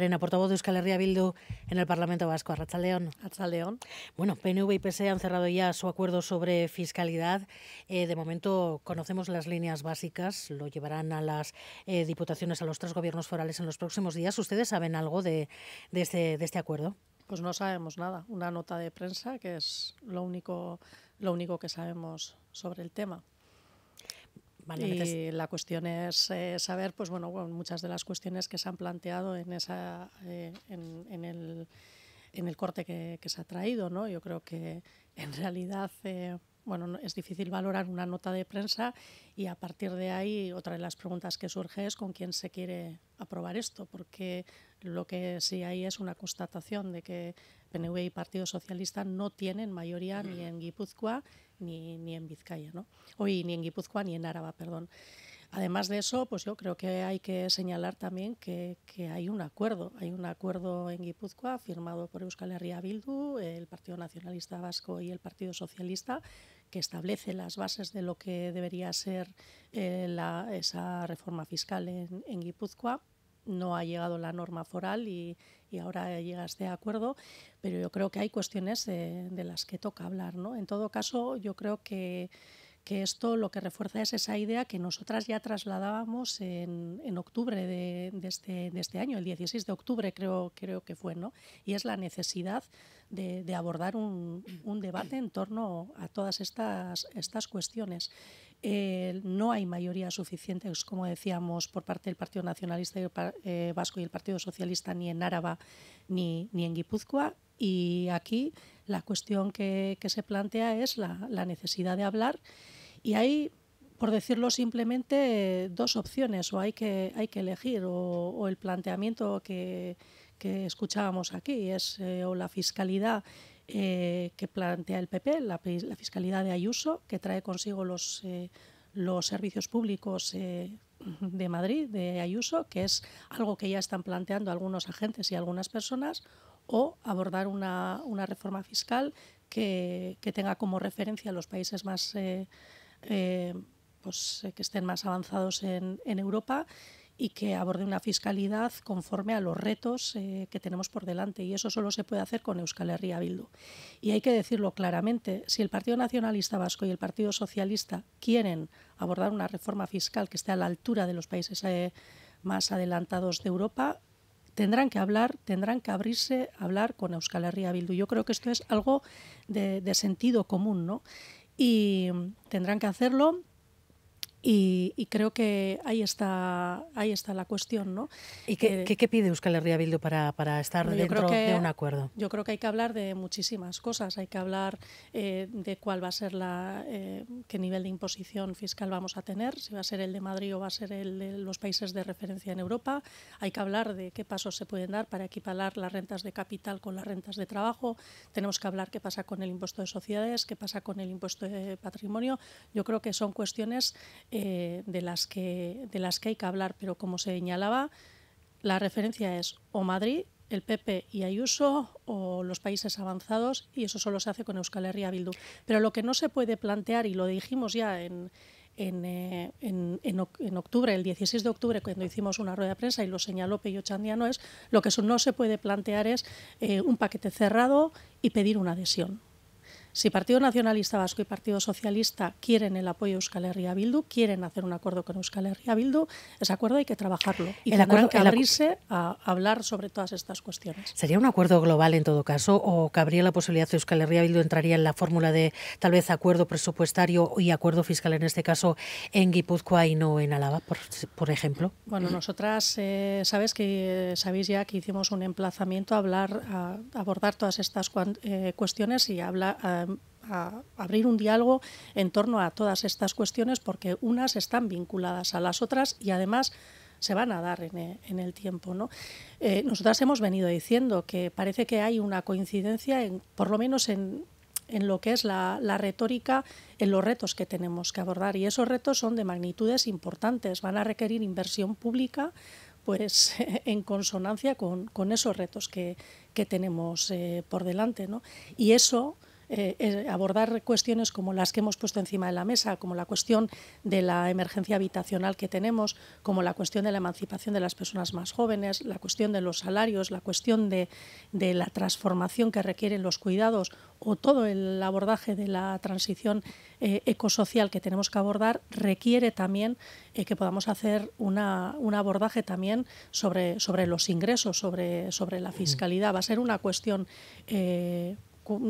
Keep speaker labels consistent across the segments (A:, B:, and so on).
A: Arena, portavoz de Euskal Herria Bildu en el Parlamento Vasco, Arrachaldeón. León. Bueno, PNV y PSE han cerrado ya su acuerdo sobre fiscalidad. Eh, de momento conocemos las líneas básicas, lo llevarán a las eh, diputaciones, a los tres gobiernos forales en los próximos días. ¿Ustedes saben algo de, este, de este acuerdo?
B: Pues no sabemos nada. Una nota de prensa, que es lo único, lo único que sabemos sobre el tema
A: y la
B: cuestión es eh, saber, pues bueno, muchas de las cuestiones que se han planteado en esa, eh, el, corte que, se ha traído, ¿no? Yo creo que en realidad, eh, bueno, es difícil valorar una nota de prensa y a partir de ahí otra de las preguntas que surge es con quién se quiere aprobar esto, porque lo que sí hay es una constatación de que PNV y Partido Socialista no tienen mayoría ni en Guipúzcoa ni, en Vizcaya, ¿no? Hoy ni en Guipúzcoa ni en Araba, perdón. Además de eso, pues yo creo que hay que señalar también que, hay un acuerdo. Hay un acuerdo en Guipúzcoa firmado por Euskal Herria Bildu, el Partido Nacionalista Vasco y el Partido Socialista, que establece las bases de lo que debería ser eh, esa reforma fiscal en Guipúzcoa no ha llegado la norma foral y, y ahora llega de este acuerdo, pero yo creo que hay cuestiones eh, de las que toca hablar. ¿no? En todo caso, yo creo que, esto lo que refuerza es esa idea que nosotras ya trasladábamos en, octubre este, de, este, año, el 16 de octubre creo, creo que fue, ¿no? y es la necesidad de, abordar un, un, debate en torno a todas estas, estas cuestiones. Eh, no hay mayoría suficiente, como decíamos, por parte del Partido Nacionalista eh, Vasco y el Partido Socialista ni en Áraba ni, ni en Guipúzcoa. Y aquí la cuestión que, se plantea es la, necesidad de hablar. Y hay, por decirlo simplemente, dos opciones, o hay que, hay que elegir, o, el planteamiento que, escuchábamos aquí, es eh, o la fiscalidad eh, que plantea el PP, la, fiscalidad de Ayuso, que trae consigo los, eh, los servicios públicos eh, de Madrid, de Ayuso, que es algo que ya están planteando algunos agentes y algunas personas, o abordar una, reforma fiscal que, tenga como referencia a los países más, pues, que estén más avanzados en, en Europa y que aborde una fiscalidad conforme a los retos eh, que tenemos por delante. Y eso solo se puede hacer con Euskal Herria Bildu. Y hay que decirlo claramente, si el Partido Nacionalista Vasco y el Partido Socialista quieren abordar una reforma fiscal que esté a la altura de los países eh, más adelantados de Europa, tendrán que hablar, tendrán que abrirse a hablar con Euskal Herria Bildu. Yo creo que esto es algo de, de sentido común, ¿no? Y tendrán que hacerlo y, creo que ahí está, ahí está la cuestión. ¿no? ¿Y qué, eh,
A: pide Euskal Herria Bildu para, para estar dentro de un acuerdo?
B: Yo creo que hay que hablar de muchísimas cosas. Hay que hablar eh, de cuál va a ser la, eh, qué nivel de imposición fiscal vamos a tener, si va a ser el de Madrid o va a ser el de los países de referencia en Europa. Hay que hablar de qué pasos se pueden dar para equiparar las rentas de capital con las rentas de trabajo. Tenemos que hablar qué pasa con el impuesto de sociedades, qué pasa con el impuesto de patrimonio. Yo creo que son cuestiones eh, de, las que, de las que hay que hablar, pero como se señalaba, la referencia es o Madrid, el Pepe y Ayuso o los países avanzados, y eso solo se hace con Euskal Herria Bildu. Pero lo que no se puede plantear, y lo dijimos ya en, en, eh, en, octubre, el 16 de octubre, cuando hicimos una rueda de prensa y lo señaló Pello Chandiano, es lo que no se puede plantear es eh, un paquete cerrado y pedir una adhesión. Si Partido Nacionalista Vasco y Partido Socialista quieren el apoyo de Euskal Herria Bildu, quieren hacer un acuerdo con Euskal Herria Bildu, ese acuerdo hay que trabajarlo y el acuerdo, que abrirse a hablar sobre todas estas cuestiones.
A: ¿Sería un acuerdo global en todo caso o cabría la posibilidad de Euskal Herria Bildu entraría en la fórmula de tal vez acuerdo presupuestario y acuerdo fiscal en este caso en Guipúzcoa y no en Álava, por, ejemplo?
B: Bueno, nosotras eh, sabes que eh, sabéis ya que hicimos un emplazamiento a hablar, a abordar todas estas eh, cuestiones y hablar a, abrir un diálogo en torno a todas estas cuestiones porque unas están vinculadas a las otras y además se van a dar en, eh, el tiempo. ¿no? Eh, nosotras hemos venido diciendo que parece que hay una coincidencia, en, por lo menos en, lo que es la, retórica, en los retos que tenemos que abordar. Y esos retos son de magnitudes importantes, van a requerir inversión pública pues en consonancia con, esos retos que, tenemos eh, por delante. Y eso eh, abordar cuestiones como las que hemos puesto encima de la mesa, como la cuestión de la emergencia habitacional que tenemos, como la cuestión de la emancipación de las personas más jóvenes, la cuestión de los salarios, la cuestión de, la transformación que requieren los cuidados o todo el abordaje de la transición eh, ecosocial que tenemos que abordar, requiere también eh, que podamos hacer una, un abordaje también sobre, los ingresos, sobre la fiscalidad. Va a ser una cuestión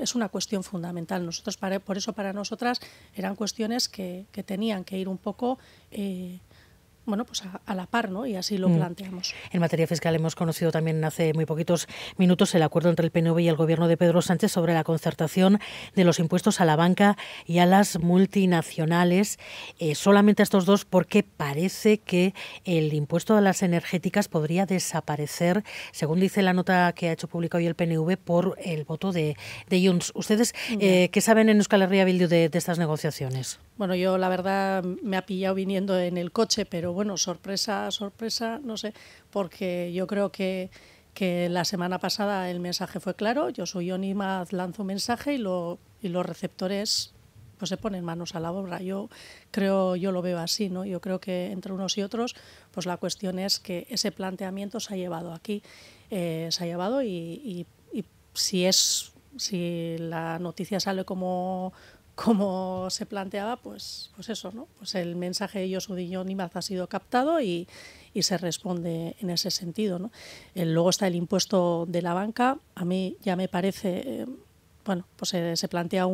B: es una cuestión fundamental. Nosotros por eso para nosotras eran cuestiones que, tenían que ir un poco eh, bueno, pues a, la par, ¿no? Y así lo mm. planteamos.
A: En materia fiscal hemos conocido también hace muy poquitos minutos el acuerdo entre el PNV y el gobierno de Pedro Sánchez sobre la concertación de los impuestos a la banca y a las multinacionales. Eh, solamente a estos dos porque parece que el impuesto a las energéticas podría desaparecer, según dice la nota que ha hecho pública hoy el PNV, por el voto de, de Junts. ¿Ustedes eh, qué saben en Euskal Herria Bildu de, de estas negociaciones?
B: Bueno, yo la verdad me ha pillado viniendo en el coche, pero bueno, sorpresa, sorpresa, no sé, porque yo creo que, que la semana pasada el mensaje fue claro, yo soy Onimaz, lanzo un mensaje y, lo, los receptores pues se ponen manos a la obra. Yo creo, yo lo veo así, ¿no? Yo creo que entre unos y otros, pues la cuestión es que ese planteamiento se ha llevado aquí, eh, se ha llevado y, y si es si la noticia sale como como se planteaba, pues, pues eso, ¿no? Pues el mensaje de y más ha sido captado y, se responde en ese sentido, eh, luego está el impuesto de la banca. A mí ya me parece, eh, bueno, pues se plantea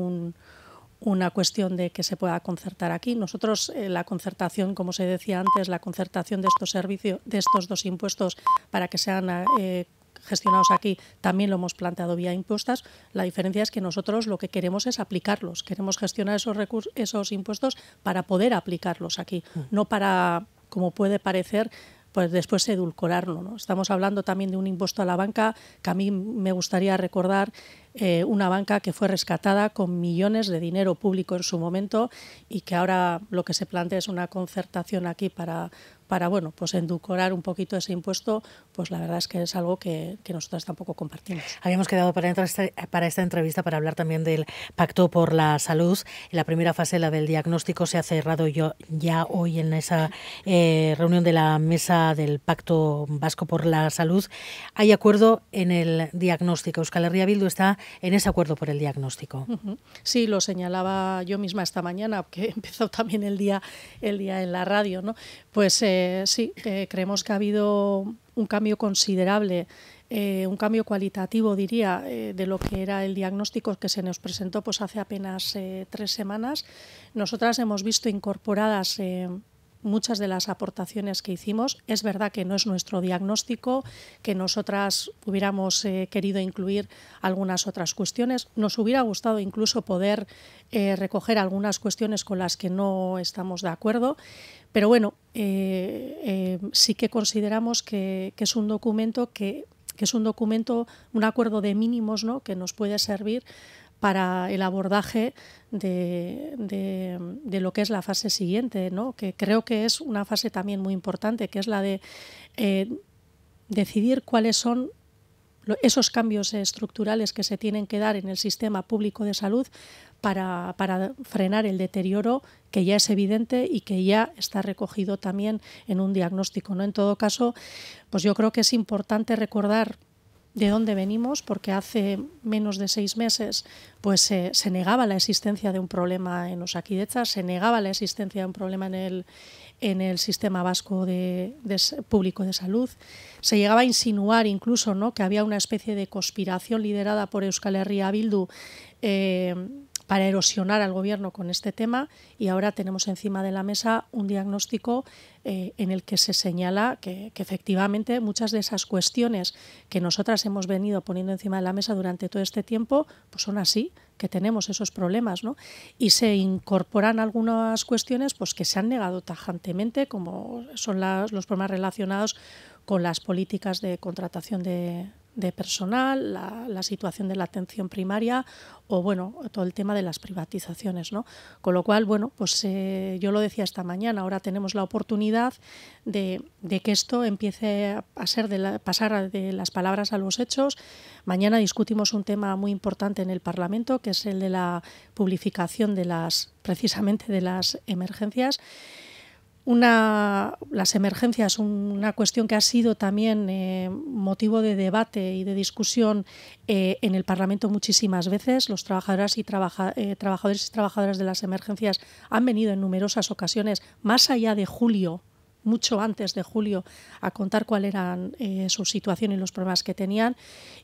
B: una cuestión de que se pueda concertar aquí. Nosotros eh, la concertación, como se decía antes, la concertación de estos servicios, de estos dos impuestos para que sean gestionados aquí también lo hemos planteado vía impuestas. La diferencia es que nosotros lo que queremos es aplicarlos, queremos gestionar esos, recursos, esos impuestos para poder aplicarlos aquí, mm. no para, como puede parecer, pues después edulcorarlo. Estamos hablando también de un impuesto a la banca que a mí me gustaría recordar eh, una banca que fue rescatada con millones de dinero público en su momento y que ahora lo que se plantea es una concertación aquí para, para bueno, pues enducorar un poquito ese impuesto, pues la verdad es que es algo que,
A: que nosotras tampoco compartimos. Habíamos quedado para, esta, para esta entrevista para hablar también del Pacto por la Salud. La primera fase, la del diagnóstico, se ha cerrado yo, ya hoy en esa eh, reunión de la mesa del Pacto Vasco por la Salud. Hay acuerdo en el diagnóstico. Euskal Herria Bildu está en ese acuerdo por el diagnóstico.
B: Sí, lo señalaba yo misma esta mañana, que empezó también el día, el día en la radio. ¿no? Pues eh, sí, eh, creemos que ha habido un cambio considerable eh, un cambio cualitativo, diría, de lo que era el diagnóstico que se nos presentó pues, hace apenas tres semanas. Nosotras hemos visto incorporadas muchas de las aportaciones que hicimos. Es verdad que no es nuestro diagnóstico, que nosotras hubiéramos eh, querido incluir algunas otras cuestiones. Nos hubiera gustado incluso poder eh, recoger algunas cuestiones con las que no estamos de acuerdo, pero bueno, eh, sí que consideramos que, es un documento que que es un documento, un acuerdo de mínimos, ¿no? que nos puede servir para el abordaje de, lo que es la fase siguiente, ¿no? que creo que es una fase también muy importante, que es la de eh, decidir cuáles son esos cambios estructurales que se tienen que dar en el sistema público de salud para, para, frenar el deterioro que ya es evidente y que ya está recogido también en un diagnóstico. ¿no? En todo caso, pues yo creo que es importante recordar de dónde venimos, porque hace menos de seis meses pues, se negaba la existencia de un problema en Osakidecha, se negaba la existencia de un problema en el, en el sistema vasco de, público de salud. Se llegaba a insinuar incluso ¿no? que había una especie de conspiración liderada por Euskal Herria Bildu. Eh, para erosionar al gobierno con este tema y ahora tenemos encima de la mesa un diagnóstico eh, en el que se señala que, efectivamente muchas de esas cuestiones que nosotras hemos venido poniendo encima de la mesa durante todo este tiempo pues son así que tenemos esos problemas ¿no? y se incorporan algunas cuestiones pues que se han negado tajantemente como son los problemas relacionados con las políticas de contratación de, de personal, la, situación de la atención primaria o bueno, todo el tema de las privatizaciones, ¿no? Con lo cual, bueno, pues eh, yo lo decía esta mañana, ahora tenemos la oportunidad de, que esto empiece a ser de pasar de las palabras a los hechos. Mañana discutimos un tema muy importante en el Parlamento, que es el de la publicación de las, precisamente de las emergencias. Una, las emergencias, una cuestión que ha sido también eh, motivo de debate y de discusión eh, en el Parlamento muchísimas veces. Los y eh, trabajadores y trabajadoras de las emergencias han venido en numerosas ocasiones, más allá de julio, mucho antes de julio a contar cuál era eh, su situación y los problemas que tenían.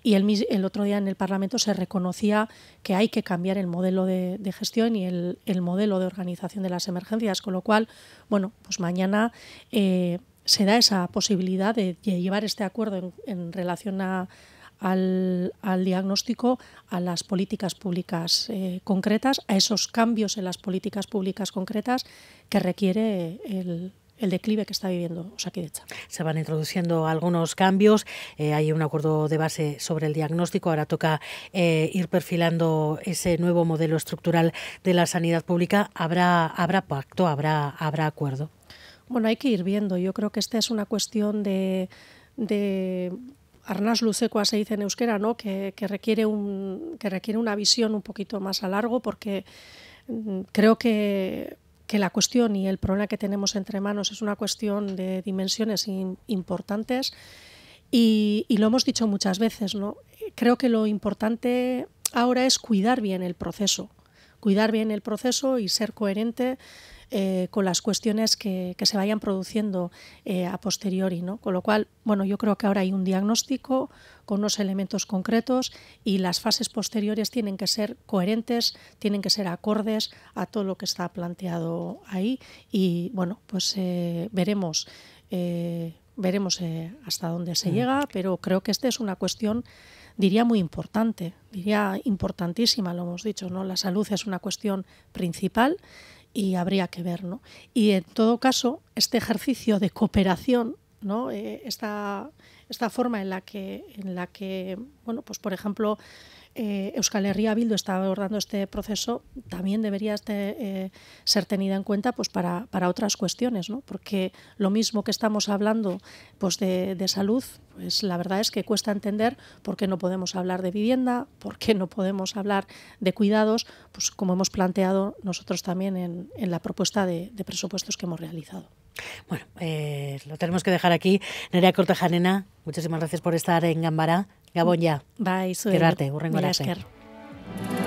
B: Y el, otro día en el Parlamento se reconocía que hay que cambiar el modelo de, gestión y el, modelo de organización de las emergencias, con lo cual, bueno, pues mañana... Eh, se da esa posibilidad de, llevar este acuerdo en, relación al, diagnóstico, a las políticas públicas eh, concretas, a esos cambios en las políticas públicas concretas que requiere el,
A: el declive que está viviendo Se van introduciendo algunos cambios, eh, hay un acuerdo de base sobre el diagnóstico, ahora toca eh, ir perfilando ese nuevo modelo estructural de la sanidad pública. ¿Habrá, habrá pacto, habrá, habrá acuerdo? Bueno,
B: hay que ir viendo. Yo creo que esta es una cuestión de, de arnás lucecoa se dice en euskera, ¿no? requiere un, que requiere una visión un poquito más a largo porque mm, creo que que la cuestión y el problema que tenemos entre manos es una cuestión de dimensiones importantes y, lo hemos dicho muchas veces, ¿no? Creo que lo importante ahora es cuidar bien el proceso cuidar bien el proceso y ser coherente eh, con las cuestiones que, se vayan produciendo eh, a posteriori. ¿no? Con lo cual, bueno, yo creo que ahora hay un diagnóstico con unos elementos concretos y las fases posteriores tienen que ser coherentes, tienen que ser acordes a todo lo que está planteado ahí y bueno, pues eh, veremos. veremos hasta dónde se mm. llega, pero creo que esta es una cuestión diría muy importante, diría importantísima, lo hemos dicho, ¿no? La salud es una cuestión principal y habría que ver, ¿no? Y en todo caso, este ejercicio de cooperación, ¿no? Eh, esta, esta forma en la que, en la que bueno, pues por ejemplo, eh, Euskal Herria Bildu está abordando este proceso, también debería este, eh, ser tenida en cuenta pues, para, otras cuestiones, ¿no? porque lo mismo que estamos hablando pues, de, salud, pues la verdad es que cuesta entender por qué no podemos hablar de vivienda, por qué no podemos hablar de cuidados, pues como hemos planteado nosotros también en, en la propuesta de, presupuestos que hemos realizado.
A: Bueno, eh, lo tenemos que dejar aquí. Nerea Cortejanena, muchísimas gracias por estar en Gambara. Gabon ja. Bai, zuen. Gerarte, urrengo